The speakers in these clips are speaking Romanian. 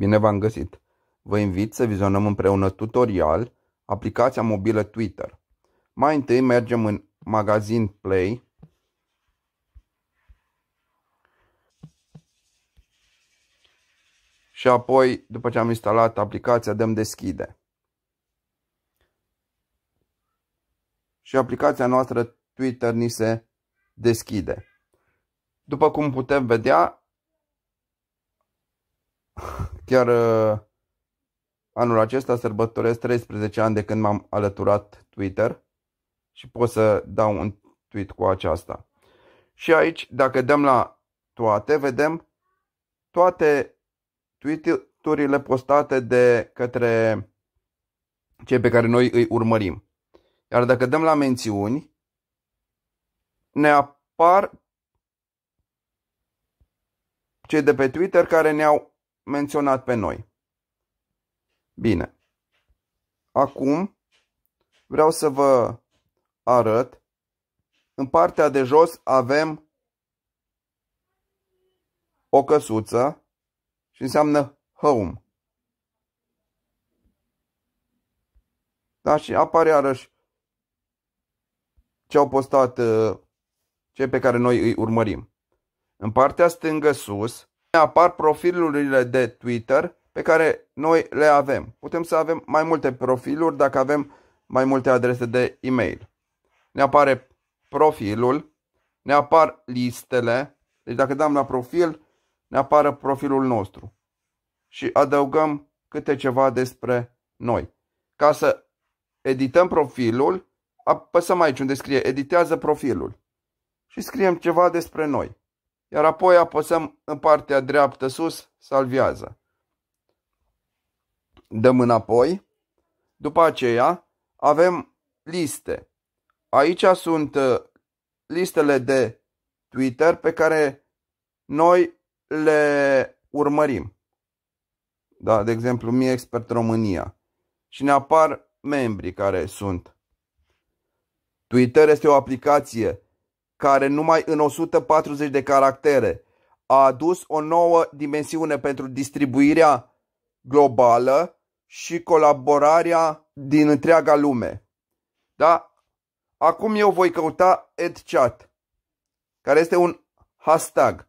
Bine v-am găsit! Vă invit să vizionăm împreună tutorial aplicația mobilă Twitter. Mai întâi mergem în magazin Play. Și apoi, după ce am instalat aplicația, dăm deschide. Și aplicația noastră Twitter ni se deschide. După cum putem vedea, Chiar uh, anul acesta sărbătoresc 13 ani de când m-am alăturat Twitter și pot să dau un tweet cu aceasta. Și aici, dacă dăm la toate, vedem toate tweet-urile postate de către cei pe care noi îi urmărim. Iar dacă dăm la mențiuni, ne apar cei de pe Twitter care ne-au menționat pe noi. Bine. Acum vreau să vă arăt. În partea de jos avem o căsuță și înseamnă home. Da, și apare iarăși ce au postat uh, cei pe care noi îi urmărim. În partea stângă sus apar profilurile de Twitter pe care noi le avem. Putem să avem mai multe profiluri dacă avem mai multe adrese de e-mail. Ne apare profilul, ne apar listele, deci dacă dăm la profil, ne apară profilul nostru. Și adăugăm câte ceva despre noi. Ca să edităm profilul, apăsăm aici unde scrie editează profilul și scriem ceva despre noi iar apoi apăsăm în partea dreaptă sus, salvează. Dăm înapoi. După aceea avem liste. Aici sunt uh, listele de Twitter pe care noi le urmărim. Da, de exemplu, mie expert România. Și ne apar membrii care sunt. Twitter este o aplicație care numai în 140 de caractere a adus o nouă dimensiune pentru distribuirea globală și colaborarea din întreaga lume. Da? Acum eu voi căuta EdChat, care este un hashtag.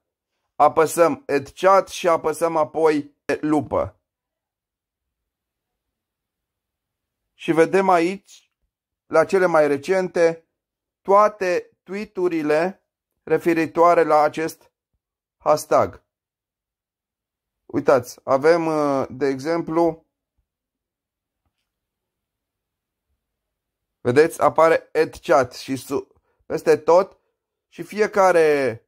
Apăsăm EdChat și apăsăm apoi lupă. Și vedem aici, la cele mai recente, toate tweeturile referitoare la acest hashtag. Uitați, avem, uh, de exemplu, vedeți, apare ad chat și su peste tot și fiecare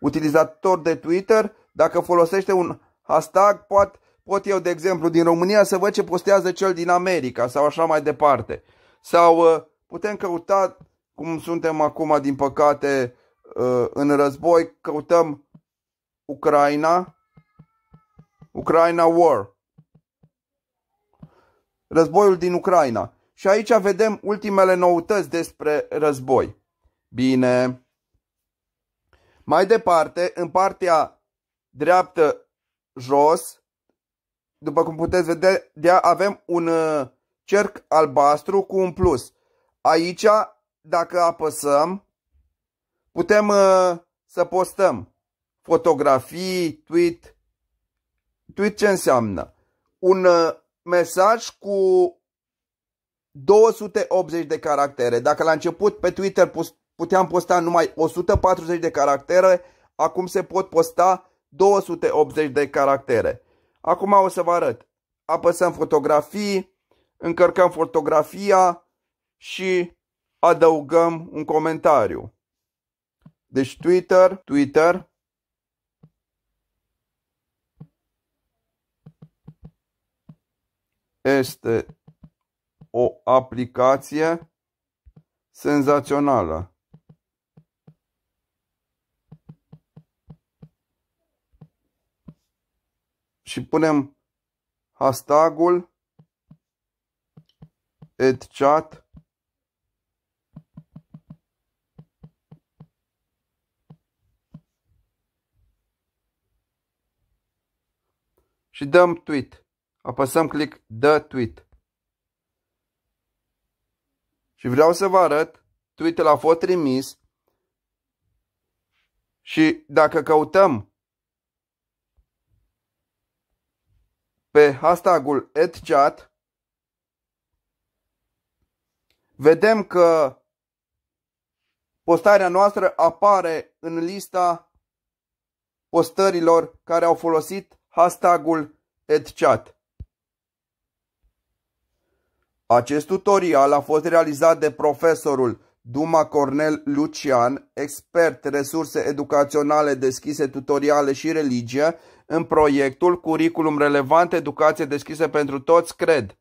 utilizator de Twitter, dacă folosește un hashtag, pot, pot eu, de exemplu, din România să văd ce postează cel din America sau așa mai departe. Sau uh, putem căuta, cum suntem acum, din păcate, uh, în război, căutăm Ucraina, Ucraina War, războiul din Ucraina. Și aici vedem ultimele noutăți despre război. Bine. Mai departe, în partea dreaptă jos, după cum puteți vedea, avem un uh, cerc albastru cu un plus. Aici, dacă apăsăm, putem uh, să postăm fotografii, tweet. Tweet ce înseamnă? Un uh, mesaj cu 280 de caractere. Dacă la început pe Twitter puteam posta numai 140 de caractere, acum se pot posta 280 de caractere. Acum o să vă arăt. Apăsăm fotografii, încărcăm fotografia, și adăugăm un comentariu. Deci Twitter, Twitter, este o aplicație senzațională. Și punem hashtagul etchat și dăm tweet. Apăsăm click dă tweet. Și vreau să vă arăt, tweet-ul a fost trimis și dacă căutăm pe hashtag-ul #chat, vedem că postarea noastră apare în lista postărilor care au folosit hashtagul EdChat. Acest tutorial a fost realizat de profesorul Duma Cornel Lucian, expert resurse educaționale deschise, tutoriale și religie, în proiectul Curriculum Relevant Educație Deschisă pentru Toți, CRED.